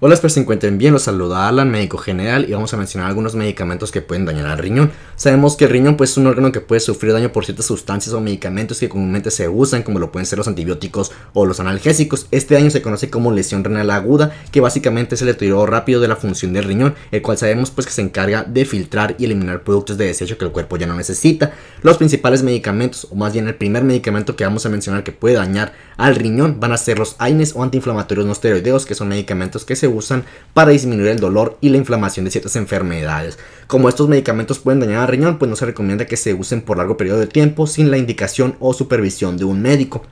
Hola, espero se encuentren bien. Los saluda Alan, médico general, y vamos a mencionar algunos medicamentos que pueden dañar al riñón. Sabemos que el riñón pues, es un órgano que puede sufrir daño por ciertas sustancias o medicamentos que comúnmente se usan, como lo pueden ser los antibióticos o los analgésicos. Este daño se conoce como lesión renal aguda, que básicamente es el deterioro rápido de la función del riñón, el cual sabemos pues, que se encarga de filtrar y eliminar productos de desecho que el cuerpo ya no necesita. Los principales medicamentos, o más bien el primer medicamento que vamos a mencionar que puede dañar al riñón, van a ser los AINES o antiinflamatorios no esteroideos, que son medicamentos que se usan para disminuir el dolor y la inflamación de ciertas enfermedades. Como estos medicamentos pueden dañar al riñón, pues no se recomienda que se usen por largo periodo de tiempo sin la indicación o supervisión de un médico.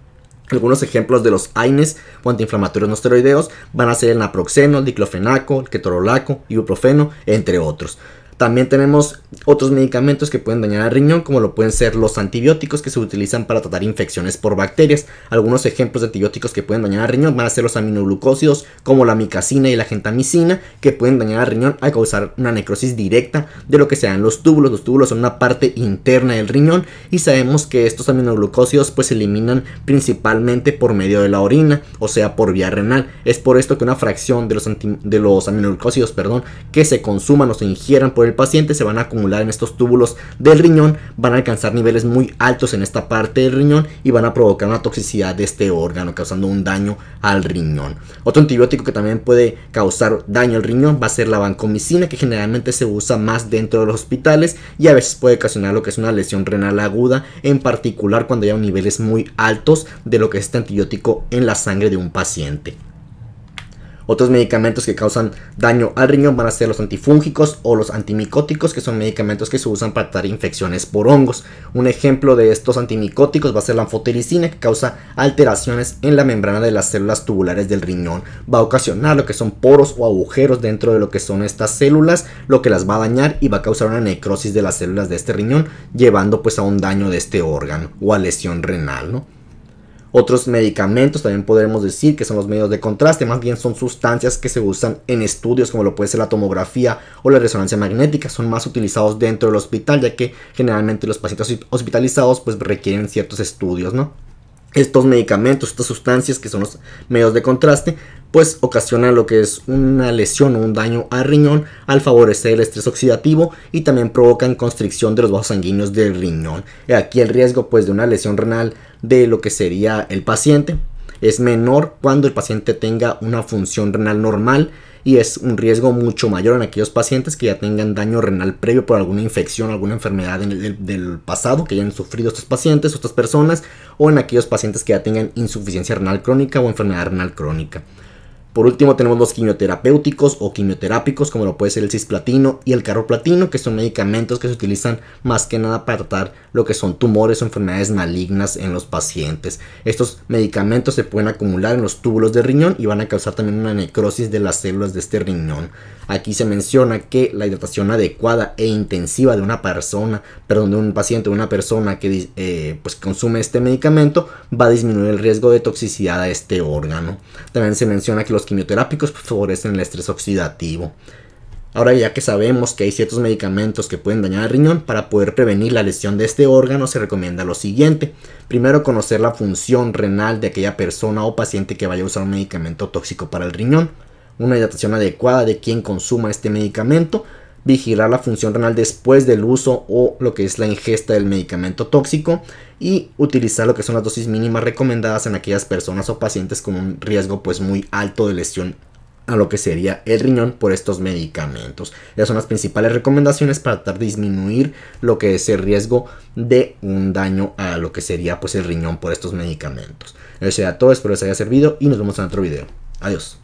Algunos ejemplos de los AINES o antiinflamatorios no esteroideos van a ser el naproxeno, el diclofenaco, el ketorolaco, ibuprofeno, entre otros. También tenemos otros medicamentos que pueden dañar al riñón, como lo pueden ser los antibióticos que se utilizan para tratar infecciones por bacterias. Algunos ejemplos de antibióticos que pueden dañar al riñón van a ser los aminoglucósidos, como la micacina y la gentamicina, que pueden dañar al riñón al causar una necrosis directa de lo que sean los túbulos. Los túbulos son una parte interna del riñón y sabemos que estos aminoglucósidos pues se eliminan principalmente por medio de la orina, o sea, por vía renal. Es por esto que una fracción de los, de los aminoglucósidos, perdón, que se consuman o se ingieran por el paciente se van a acumular en estos túbulos del riñón, van a alcanzar niveles muy altos en esta parte del riñón y van a provocar una toxicidad de este órgano, causando un daño al riñón. Otro antibiótico que también puede causar daño al riñón va a ser la vancomicina, que generalmente se usa más dentro de los hospitales y a veces puede ocasionar lo que es una lesión renal aguda, en particular cuando hay niveles muy altos de lo que es este antibiótico en la sangre de un paciente. Otros medicamentos que causan daño al riñón van a ser los antifúngicos o los antimicóticos, que son medicamentos que se usan para tratar infecciones por hongos. Un ejemplo de estos antimicóticos va a ser la anfotericina, que causa alteraciones en la membrana de las células tubulares del riñón. Va a ocasionar lo que son poros o agujeros dentro de lo que son estas células, lo que las va a dañar y va a causar una necrosis de las células de este riñón, llevando pues a un daño de este órgano o a lesión renal, ¿no? Otros medicamentos también podremos decir que son los medios de contraste, más bien son sustancias que se usan en estudios como lo puede ser la tomografía o la resonancia magnética, son más utilizados dentro del hospital ya que generalmente los pacientes hospitalizados pues requieren ciertos estudios, ¿no? estos medicamentos, estas sustancias que son los medios de contraste, pues ocasionan lo que es una lesión o un daño al riñón al favorecer el estrés oxidativo y también provocan constricción de los vasos sanguíneos del riñón. Aquí el riesgo pues de una lesión renal de lo que sería el paciente es menor cuando el paciente tenga una función renal normal y es un riesgo mucho mayor en aquellos pacientes que ya tengan daño renal previo por alguna infección, alguna enfermedad del, pasado que hayan sufrido estos pacientes, estas personas, o en aquellos pacientes que ya tengan insuficiencia renal crónica o enfermedad renal crónica. Por último tenemos los quimioterapéuticos o quimioterápicos como lo puede ser el cisplatino y el platino, que son medicamentos que se utilizan más que nada para tratar lo que son tumores o enfermedades malignas en los pacientes. Estos medicamentos se pueden acumular en los túbulos de riñón y van a causar también una necrosis de las células de este riñón. Aquí se menciona que la hidratación adecuada e intensiva de una persona, perdón, de un paciente o una persona que eh, pues consume este medicamento va a disminuir el riesgo de toxicidad a este órgano. También se menciona que los quimioterápicos pues, favorecen el estrés oxidativo. Ahora ya que sabemos que hay ciertos medicamentos que pueden dañar el riñón, para poder prevenir la lesión de este órgano se recomienda lo siguiente. Primero conocer la función renal de aquella persona o paciente que vaya a usar un medicamento tóxico para el riñón. Una hidratación adecuada de quien consuma este medicamento vigilar la función renal después del uso o lo que es la ingesta del medicamento tóxico y utilizar lo que son las dosis mínimas recomendadas en aquellas personas o pacientes con un riesgo pues muy alto de lesión a lo que sería el riñón por estos medicamentos. Esas son las principales recomendaciones para tratar de disminuir lo que es el riesgo de un daño a lo que sería pues el riñón por estos medicamentos. Eso sería todo, espero les haya servido y nos vemos en otro video. Adiós.